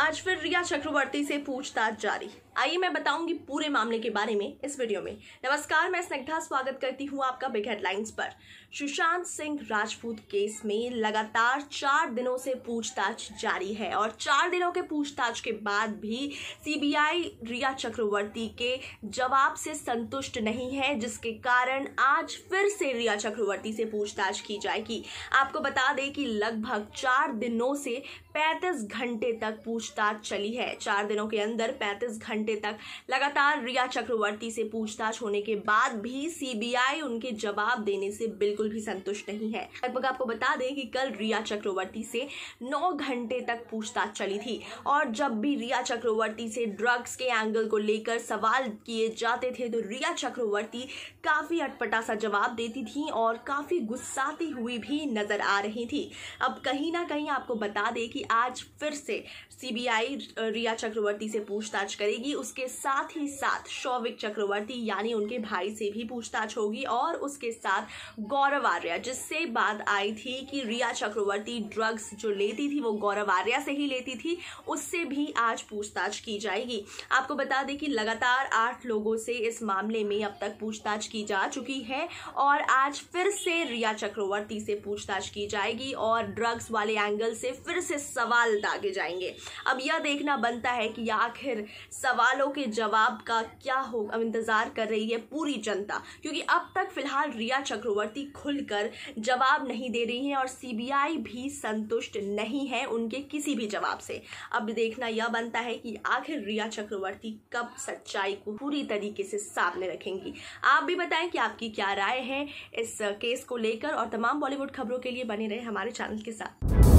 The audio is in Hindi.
आज फिर रिया चक्रवर्ती से पूछताछ जारी आइए मैं बताऊंगी पूरे मामले के बारे में इस वीडियो में नमस्कार मैं स्नेग्धा स्वागत करती हूं आपका बिग हेडलाइंस पर सुशांत सिंह राजपूत केस में लगातार चार दिनों से पूछताछ जारी है और चार दिनों के पूछताछ के बाद भी सीबीआई रिया चक्रवर्ती के जवाब से संतुष्ट नहीं है जिसके कारण आज फिर से रिया चक्रवर्ती से पूछताछ की जाएगी आपको बता दें कि लगभग चार दिनों से पैंतीस घंटे तक पूछताछ चली है चार दिनों के अंदर पैंतीस घंटे घंटे तक लगातार रिया चक्रवर्ती से पूछताछ होने के बाद भी सीबीआई उनके जवाब देने से बिल्कुल भी संतुष्ट नहीं है लगभग आपको बता दें कि कल रिया चक्रवर्ती से नौ घंटे तक पूछताछ चली थी और जब भी रिया चक्रवर्ती से ड्रग्स के एंगल को लेकर सवाल किए जाते थे तो रिया चक्रवर्ती काफी अटपटा सा जवाब देती थी और काफी गुस्साती हुई भी नजर आ रही थी अब कहीं ना कहीं आपको बता दें कि आज फिर से सीबीआई रिया चक्रवर्ती से पूछताछ करेगी होगी उसके साथ ही साथ शौविक चक्रवर्ती यानी उनके भाई से भी पूछताछ होगी और उसके साथ गौरव आर्या जिससे बात आई थी कि रिया चक्रवर्ती ड्रग्स जो लेती थी वो गौरव आर्या से ही लेती थी उससे भी आज पूछताछ की जाएगी आपको बता दें कि लगातार आठ लोगों से इस मामले में अब तक पूछताछ की जा चुकी है और आज फिर से रिया चक्रवर्ती से पूछताछ की जाएगी और ड्रग्स वाले एंगल से फिर से सवाल दागे जाएंगे अब यह देखना बनता है कि आखिर सवाल सवालों के जवाब का क्या हो अब इंतज़ार कर रही है पूरी जनता क्योंकि अब तक फिलहाल रिया चक्रवर्ती खुलकर जवाब नहीं दे रही हैं और सीबीआई भी संतुष्ट नहीं है उनके किसी भी जवाब से अब देखना यह बनता है कि आखिर रिया चक्रवर्ती कब सच्चाई को पूरी तरीके से सामने रखेंगी आप भी बताएं कि आपकी क्या राय है इस केस को लेकर और तमाम बॉलीवुड खबरों के लिए बने रहे हमारे चैनल के साथ